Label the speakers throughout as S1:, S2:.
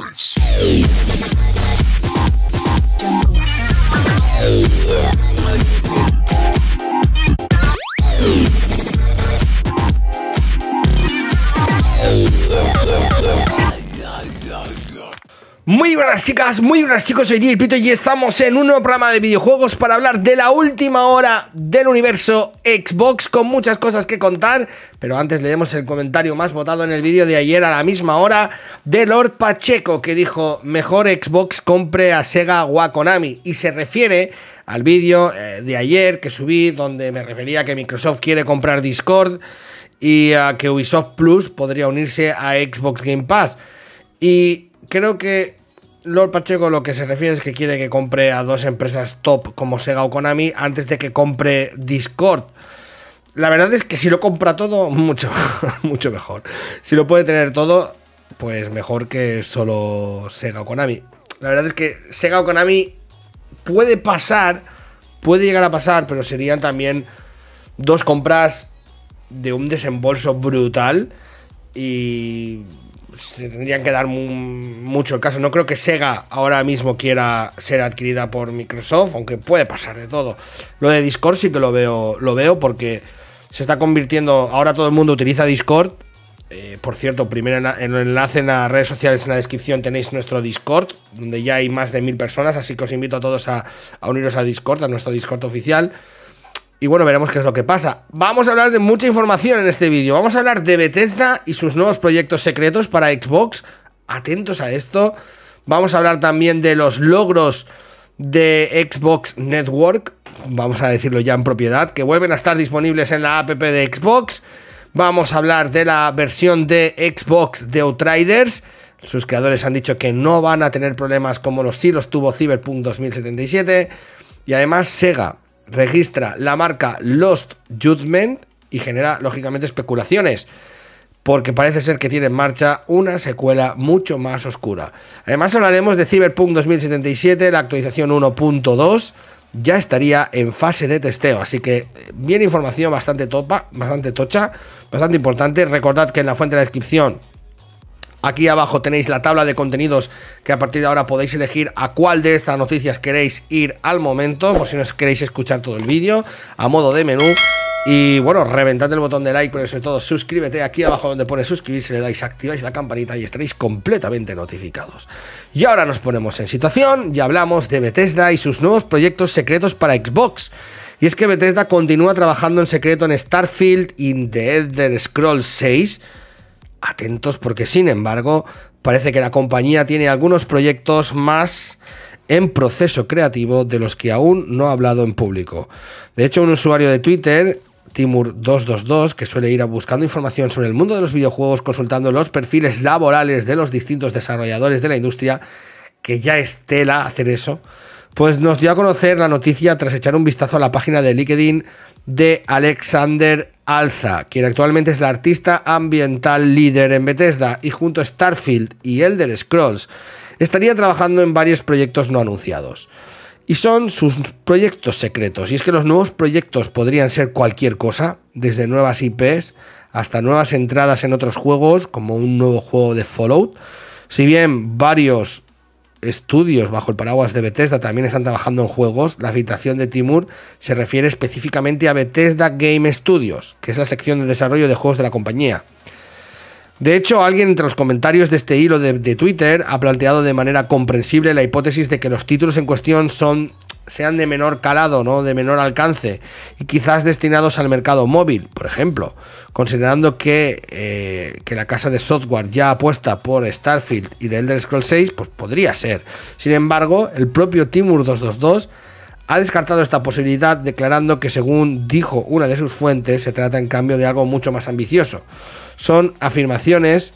S1: Prince. Muy buenas chicas, muy buenas chicos, soy Gil Pito y estamos en un nuevo programa de videojuegos para hablar de la última hora del universo Xbox con muchas cosas que contar, pero antes leemos el comentario más votado en el vídeo de ayer a la misma hora de Lord Pacheco que dijo mejor Xbox compre a Sega o a Konami y se refiere al vídeo eh, de ayer que subí donde me refería que Microsoft quiere comprar Discord y a que Ubisoft Plus podría unirse a Xbox Game Pass y creo que Lord Pacheco lo que se refiere es que quiere que compre a dos empresas top como Sega o Konami antes de que compre Discord. La verdad es que si lo compra todo, mucho, mucho mejor. Si lo puede tener todo, pues mejor que solo Sega o Konami. La verdad es que Sega o Konami puede pasar, puede llegar a pasar, pero serían también dos compras de un desembolso brutal y se tendrían que dar mucho el caso. No creo que Sega ahora mismo quiera ser adquirida por Microsoft, aunque puede pasar de todo. Lo de Discord sí que lo veo, lo veo porque se está convirtiendo. Ahora todo el mundo utiliza Discord. Eh, por cierto, primero en, el enlace en las redes sociales en la descripción tenéis nuestro Discord, donde ya hay más de mil personas, así que os invito a todos a, a uniros a Discord, a nuestro Discord oficial. Y bueno, veremos qué es lo que pasa. Vamos a hablar de mucha información en este vídeo. Vamos a hablar de Bethesda y sus nuevos proyectos secretos para Xbox. Atentos a esto. Vamos a hablar también de los logros de Xbox Network. Vamos a decirlo ya en propiedad. Que vuelven a estar disponibles en la app de Xbox. Vamos a hablar de la versión de Xbox de Outriders. Sus creadores han dicho que no van a tener problemas como los sí los tuvo Cyberpunk 2077. Y además Sega registra la marca Lost Judgment y genera, lógicamente, especulaciones porque parece ser que tiene en marcha una secuela mucho más oscura. Además hablaremos de Cyberpunk 2077, la actualización 1.2 ya estaría en fase de testeo, así que viene eh, información bastante topa, bastante tocha, bastante importante. Recordad que en la fuente de la descripción Aquí abajo tenéis la tabla de contenidos que a partir de ahora podéis elegir a cuál de estas noticias queréis ir al momento, por si no queréis escuchar todo el vídeo, a modo de menú. Y bueno, reventad el botón de like, pero sobre todo suscríbete aquí abajo donde pone suscribirse, le dais, activáis la campanita y estaréis completamente notificados. Y ahora nos ponemos en situación y hablamos de Bethesda y sus nuevos proyectos secretos para Xbox. Y es que Bethesda continúa trabajando en secreto en Starfield y The Elder Scrolls 6 atentos porque sin embargo parece que la compañía tiene algunos proyectos más en proceso creativo de los que aún no ha hablado en público. De hecho, un usuario de Twitter, Timur222, que suele ir buscando información sobre el mundo de los videojuegos consultando los perfiles laborales de los distintos desarrolladores de la industria, que ya es tela hacer eso, pues nos dio a conocer la noticia tras echar un vistazo a la página de LinkedIn de Alexander Alza, quien actualmente es la artista ambiental líder en Bethesda, y junto a Starfield y Elder Scrolls, estaría trabajando en varios proyectos no anunciados. Y son sus proyectos secretos. Y es que los nuevos proyectos podrían ser cualquier cosa, desde nuevas IPs hasta nuevas entradas en otros juegos, como un nuevo juego de Fallout. Si bien varios estudios bajo el paraguas de Bethesda también están trabajando en juegos, la citación de Timur se refiere específicamente a Bethesda Game Studios, que es la sección de desarrollo de juegos de la compañía. De hecho, alguien entre los comentarios de este hilo de, de Twitter ha planteado de manera comprensible la hipótesis de que los títulos en cuestión son sean de menor calado, ¿no? de menor alcance, y quizás destinados al mercado móvil, por ejemplo, considerando que, eh, que la casa de software ya apuesta por Starfield y The Elder Scrolls 6, pues podría ser. Sin embargo, el propio Timur 222 ha descartado esta posibilidad declarando que según dijo una de sus fuentes, se trata en cambio de algo mucho más ambicioso. Son afirmaciones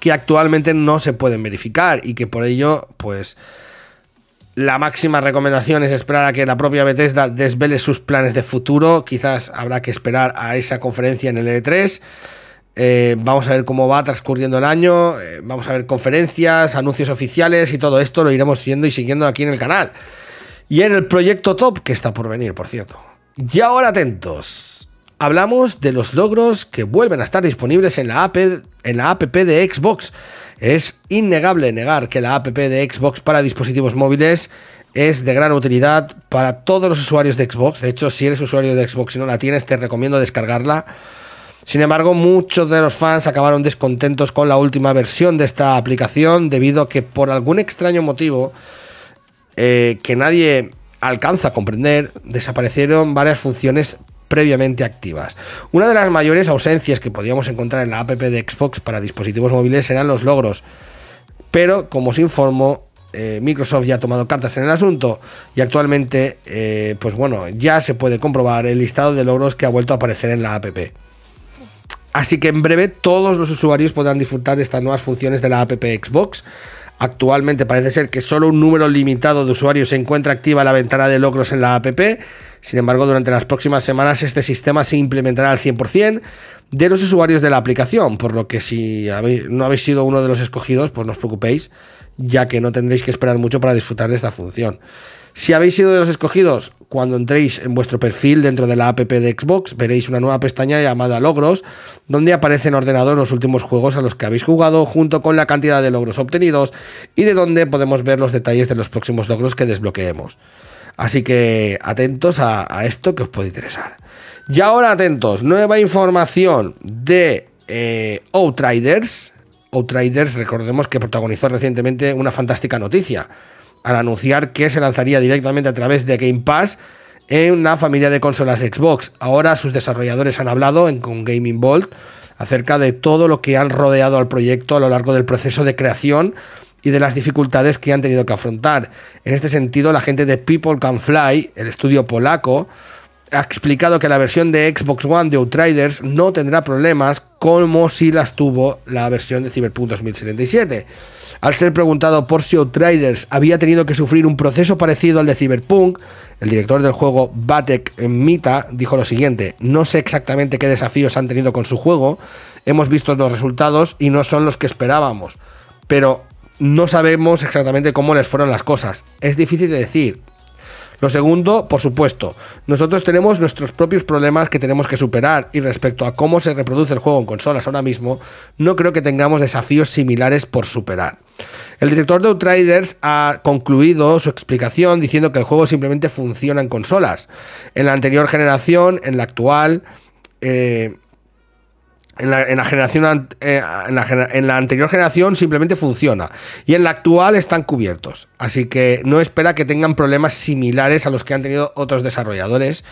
S1: que actualmente no se pueden verificar y que por ello, pues la máxima recomendación es esperar a que la propia Bethesda desvele sus planes de futuro. Quizás habrá que esperar a esa conferencia en el E3. Eh, vamos a ver cómo va transcurriendo el año. Eh, vamos a ver conferencias, anuncios oficiales y todo esto lo iremos viendo y siguiendo aquí en el canal. Y en el proyecto top que está por venir, por cierto. Y ahora atentos hablamos de los logros que vuelven a estar disponibles en la, app, en la app de Xbox. Es innegable negar que la app de Xbox para dispositivos móviles es de gran utilidad para todos los usuarios de Xbox. De hecho, si eres usuario de Xbox y no la tienes, te recomiendo descargarla. Sin embargo, muchos de los fans acabaron descontentos con la última versión de esta aplicación debido a que por algún extraño motivo eh, que nadie alcanza a comprender, desaparecieron varias funciones previamente activas. Una de las mayores ausencias que podíamos encontrar en la app de Xbox para dispositivos móviles eran los logros. Pero, como se informó, eh, Microsoft ya ha tomado cartas en el asunto y actualmente, eh, pues bueno, ya se puede comprobar el listado de logros que ha vuelto a aparecer en la app. Así que en breve todos los usuarios podrán disfrutar de estas nuevas funciones de la app Xbox Actualmente parece ser que solo un número limitado de usuarios se encuentra activa la ventana de logros en la app. Sin embargo, durante las próximas semanas este sistema se implementará al 100% de los usuarios de la aplicación, por lo que si no habéis sido uno de los escogidos, pues no os preocupéis, ya que no tendréis que esperar mucho para disfrutar de esta función. Si habéis sido de los escogidos, cuando entréis en vuestro perfil dentro de la app de Xbox, veréis una nueva pestaña llamada Logros, donde aparecen ordenados los últimos juegos a los que habéis jugado, junto con la cantidad de logros obtenidos y de donde podemos ver los detalles de los próximos logros que desbloqueemos. Así que atentos a, esto que os puede interesar. Y ahora atentos, nueva información de eh, Outriders. Outriders, recordemos que protagonizó recientemente una fantástica noticia al anunciar que se lanzaría directamente a través de Game Pass en una familia de consolas Xbox. Ahora sus desarrolladores han hablado con Gaming Vault acerca de todo lo que han rodeado al proyecto a lo largo del proceso de creación y de las dificultades que han tenido que afrontar. En este sentido, la gente de People Can Fly, el estudio polaco, ha explicado que la versión de Xbox One de Outriders no tendrá problemas como si las tuvo la versión de Cyberpunk 2077. Al ser preguntado por si Outriders había tenido que sufrir un proceso parecido al de Cyberpunk, el director del juego Batek Mita dijo lo siguiente, no sé exactamente qué desafíos han tenido con su juego, hemos visto los resultados y no son los que esperábamos, pero no sabemos exactamente cómo les fueron las cosas. Es difícil de decir, lo segundo, por supuesto, nosotros tenemos nuestros propios problemas que tenemos que superar y respecto a cómo se reproduce el juego en consolas ahora mismo, no creo que tengamos desafíos similares por superar. El director de Outriders ha concluido su explicación diciendo que el juego simplemente funciona en consolas. En la anterior generación, en la actual... Eh, en la, generación, eh, en, la, anterior generación simplemente funciona y en la actual están cubiertos. Así que no espera que tengan problemas similares a los que han tenido otros desarrolladores.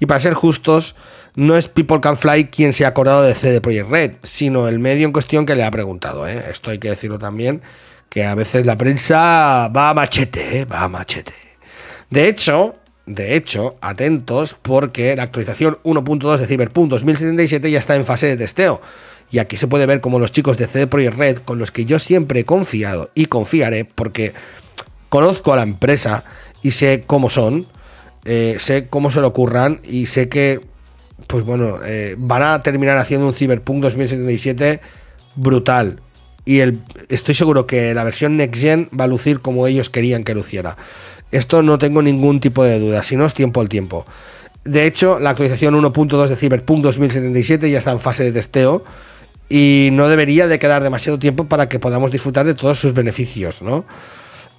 S1: Y para ser justos, no es People Can Fly quien se ha acordado de CD Projekt Red, sino el medio en cuestión que le ha preguntado. ¿eh? Esto hay que decirlo también, que a veces la prensa va a machete, ¿eh? va a machete. De hecho, de hecho, atentos porque la actualización 1.2 de Cyberpunk 2077 ya está en fase de testeo. Y aquí se puede ver como los chicos de CD Projekt Red, con los que yo siempre he confiado y confiaré porque conozco a la empresa y sé cómo son, eh, sé cómo se lo ocurran y sé que, pues bueno, eh, van a terminar haciendo un Cyberpunk 2077 brutal y estoy seguro que la versión Next Gen va a lucir como ellos querían que luciera. Esto no tengo ningún tipo de duda, si no es tiempo al tiempo. De hecho, la actualización 1.2 de Cyberpunk 2077 ya está en fase de testeo y no debería de quedar demasiado tiempo para que podamos disfrutar de todos sus beneficios,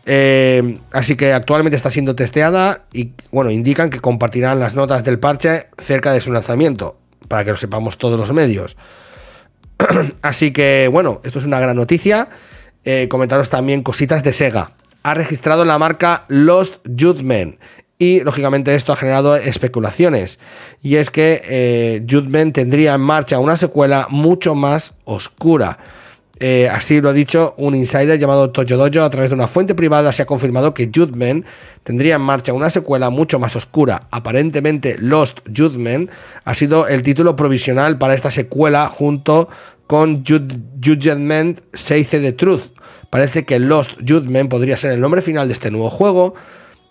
S1: eh, así que actualmente está siendo testeada y, bueno, indican que compartirán las notas del parche cerca de su lanzamiento, para que lo sepamos todos los medios. Así que bueno, esto es una gran noticia. Eh, comentaros también cositas de Sega. Ha registrado la marca Lost Judgment y lógicamente esto ha generado especulaciones. Y es que eh, tendría en marcha una secuela mucho más oscura. Eh, así lo ha dicho un insider llamado Toyo Dojo. A través de una fuente privada se ha confirmado que Judgment tendría en marcha una secuela mucho más oscura. Aparentemente, Lost Judgment ha sido el título provisional para esta secuela junto con Judgment 6 de Truth. Parece que Lost Judgment podría ser el nombre final de este nuevo juego,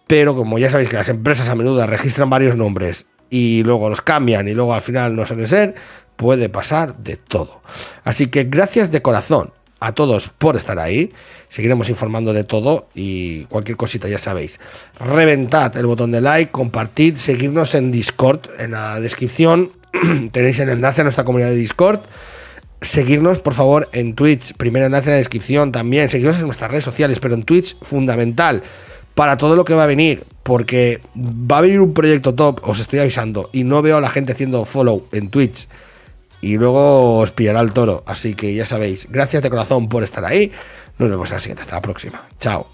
S1: pero como ya sabéis que las empresas a menudo registran varios nombres y luego los cambian y luego al final no suele ser, puede pasar de todo. Así que gracias de corazón a todos por estar ahí. Seguiremos informando de todo y cualquier cosita ya sabéis. Reventad el botón de like, compartid, seguirnos en Discord, en la descripción tenéis el enlace a nuestra comunidad de Discord. Seguirnos, por favor, en Twitch. Primer enlace en la descripción también. Seguirnos en nuestras redes sociales, pero en Twitch, fundamental para todo lo que va a venir, porque va a venir un proyecto top, os estoy avisando, y no veo a la gente haciendo follow en Twitch. Y luego os pillará el toro. Así que ya sabéis, gracias de corazón por estar ahí. Nos vemos en la siguiente. Hasta la próxima. Chao.